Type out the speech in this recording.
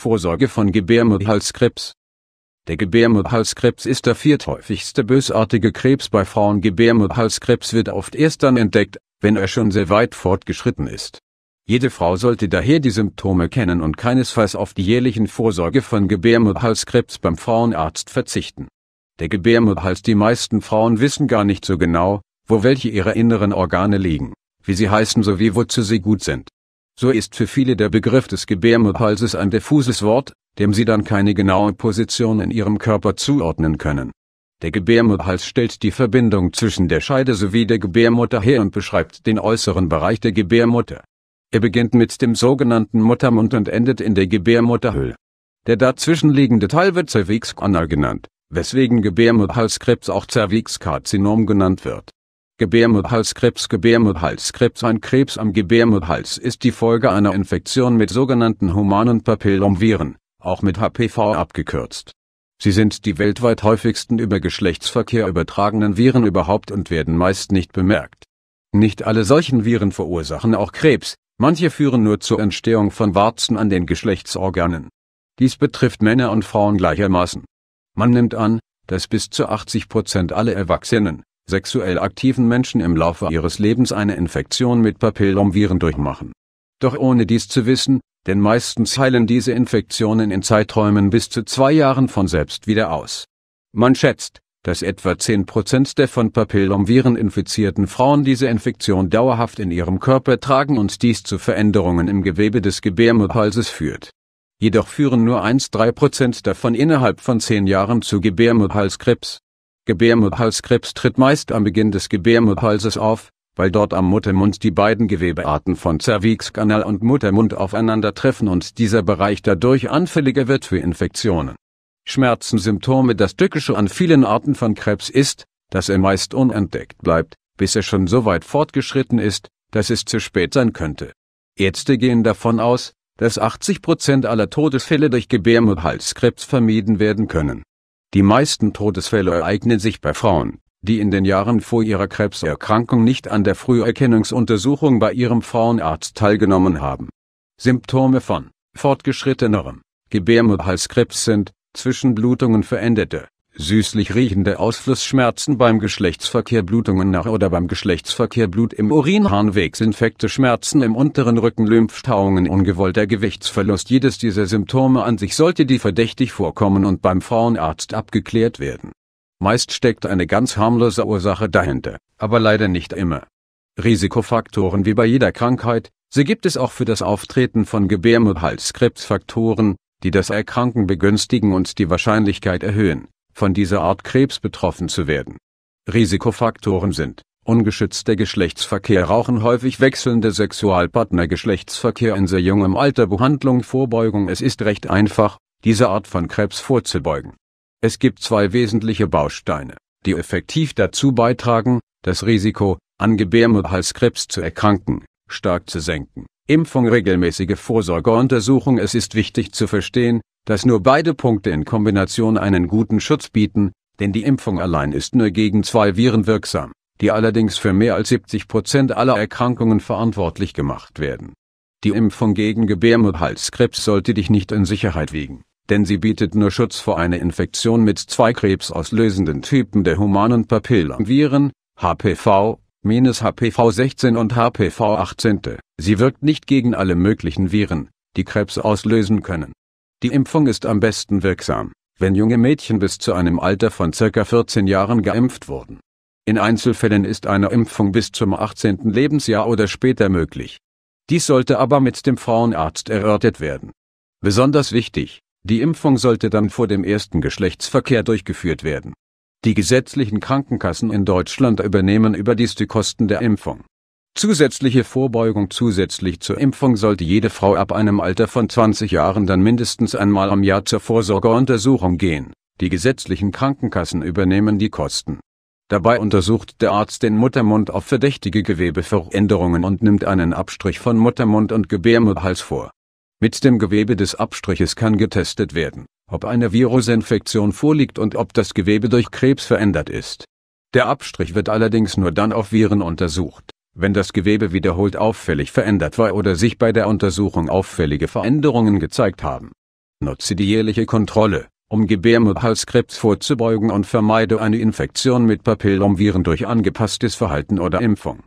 Vorsorge von Gebärmutterhalskrebs. Der Gebärmutterhalskrebs ist der vierthäufigste bösartige Krebs bei Frauen. Gebärmutterhalskrebs wird oft erst dann entdeckt, wenn er schon sehr weit fortgeschritten ist. Jede Frau sollte daher die Symptome kennen und keinesfalls auf die jährlichen Vorsorge von Gebärmutterhalskrebs beim Frauenarzt verzichten. Der Gebärmutterhals Die meisten Frauen wissen gar nicht so genau, wo welche ihrer inneren Organe liegen, wie sie heißen sowie wozu sie gut sind. So ist für viele der Begriff des Gebärmutterhalses ein diffuses Wort, dem sie dann keine genaue Position in ihrem Körper zuordnen können. Der Gebärmutterhals stellt die Verbindung zwischen der Scheide sowie der Gebärmutter her und beschreibt den äußeren Bereich der Gebärmutter. Er beginnt mit dem sogenannten Muttermund und endet in der Gebärmutterhülle. Der dazwischenliegende Teil wird Cervixkanal genannt, weswegen Gebärmutterhalskrebs auch Cervixkarzinom genannt wird. Gebärmutterhalskrebs Gebärmutterhalskrebs Ein Krebs am Gebärmutterhals ist die Folge einer Infektion mit sogenannten humanen Papillomviren, auch mit HPV abgekürzt. Sie sind die weltweit häufigsten über Geschlechtsverkehr übertragenen Viren überhaupt und werden meist nicht bemerkt. Nicht alle solchen Viren verursachen auch Krebs, manche führen nur zur Entstehung von Warzen an den Geschlechtsorganen. Dies betrifft Männer und Frauen gleichermaßen. Man nimmt an, dass bis zu 80 Prozent aller Erwachsenen, sexuell aktiven Menschen im Laufe ihres Lebens eine Infektion mit Papillomviren durchmachen. Doch ohne dies zu wissen, denn meistens heilen diese Infektionen in Zeiträumen bis zu zwei Jahren von selbst wieder aus. Man schätzt, dass etwa 10% der von Papillomviren infizierten Frauen diese Infektion dauerhaft in ihrem Körper tragen und dies zu Veränderungen im Gewebe des Gebärmutterhalses führt. Jedoch führen nur 1-3% davon innerhalb von 10 Jahren zu Gebärmutterhalskrebs. Gebärmutterhalskrebs tritt meist am Beginn des Gebärmutterhalses auf, weil dort am Muttermund die beiden Gewebearten von Zervixkanal und Muttermund aufeinandertreffen und dieser Bereich dadurch anfälliger wird für Infektionen. Schmerzensymptome Das Tückische an vielen Arten von Krebs ist, dass er meist unentdeckt bleibt, bis er schon so weit fortgeschritten ist, dass es zu spät sein könnte. Ärzte gehen davon aus, dass 80% Prozent aller Todesfälle durch Gebärmutterhalskrebs vermieden werden können die meisten Todesfälle ereignen sich bei Frauen, die in den Jahren vor ihrer Krebserkrankung nicht an der Früherkennungsuntersuchung bei ihrem Frauenarzt teilgenommen haben. Symptome von fortgeschrittenerem Gebärmutterhalskrebs sind Zwischenblutungen veränderte süßlich riechende Ausflussschmerzen beim Geschlechtsverkehr, Blutungen nach oder beim Geschlechtsverkehr, Blut im Urin, Harnwegsinfekte, Schmerzen im unteren Rücken, Lymphstauungen, ungewollter Gewichtsverlust. Jedes dieser Symptome an sich sollte die verdächtig vorkommen und beim Frauenarzt abgeklärt werden. Meist steckt eine ganz harmlose Ursache dahinter, aber leider nicht immer. Risikofaktoren wie bei jeder Krankheit, sie gibt es auch für das Auftreten von Gebärmuthalskrebsfaktoren, die das Erkranken begünstigen und die Wahrscheinlichkeit erhöhen von dieser Art Krebs betroffen zu werden. Risikofaktoren sind ungeschützter Geschlechtsverkehr Rauchen häufig wechselnde Sexualpartner Geschlechtsverkehr in sehr jungem Alter Behandlung Vorbeugung Es ist recht einfach, diese Art von Krebs vorzubeugen. Es gibt zwei wesentliche Bausteine, die effektiv dazu beitragen, das Risiko, an Gebärmutterhalskrebs zu erkranken, stark zu senken. Impfung regelmäßige Vorsorgeuntersuchung Es ist wichtig zu verstehen, dass nur beide Punkte in Kombination einen guten Schutz bieten, denn die Impfung allein ist nur gegen zwei Viren wirksam, die allerdings für mehr als 70 Prozent aller Erkrankungen verantwortlich gemacht werden. Die Impfung gegen Gebärmutterhalskrebs sollte dich nicht in Sicherheit wiegen, denn sie bietet nur Schutz vor einer Infektion mit zwei krebsauslösenden Typen der humanen Papillenviren, HPV, minus HPV 16 und HPV 18. Sie wirkt nicht gegen alle möglichen Viren, die Krebs auslösen können. Die Impfung ist am besten wirksam, wenn junge Mädchen bis zu einem Alter von circa 14 Jahren geimpft wurden. In Einzelfällen ist eine Impfung bis zum 18. Lebensjahr oder später möglich. Dies sollte aber mit dem Frauenarzt erörtert werden. Besonders wichtig, die Impfung sollte dann vor dem ersten Geschlechtsverkehr durchgeführt werden. Die gesetzlichen Krankenkassen in Deutschland übernehmen überdies die Kosten der Impfung. Zusätzliche Vorbeugung Zusätzlich zur Impfung sollte jede Frau ab einem Alter von 20 Jahren dann mindestens einmal am Jahr zur Vorsorgeuntersuchung gehen. Die gesetzlichen Krankenkassen übernehmen die Kosten. Dabei untersucht der Arzt den Muttermund auf verdächtige Gewebeveränderungen und nimmt einen Abstrich von Muttermund und Gebärmutterhals vor. Mit dem Gewebe des Abstriches kann getestet werden, ob eine Virusinfektion vorliegt und ob das Gewebe durch Krebs verändert ist. Der Abstrich wird allerdings nur dann auf Viren untersucht wenn das Gewebe wiederholt auffällig verändert war oder sich bei der Untersuchung auffällige Veränderungen gezeigt haben. Nutze die jährliche Kontrolle, um Gebärmutterhalskrebs vorzubeugen und vermeide eine Infektion mit Papillomviren durch angepasstes Verhalten oder Impfung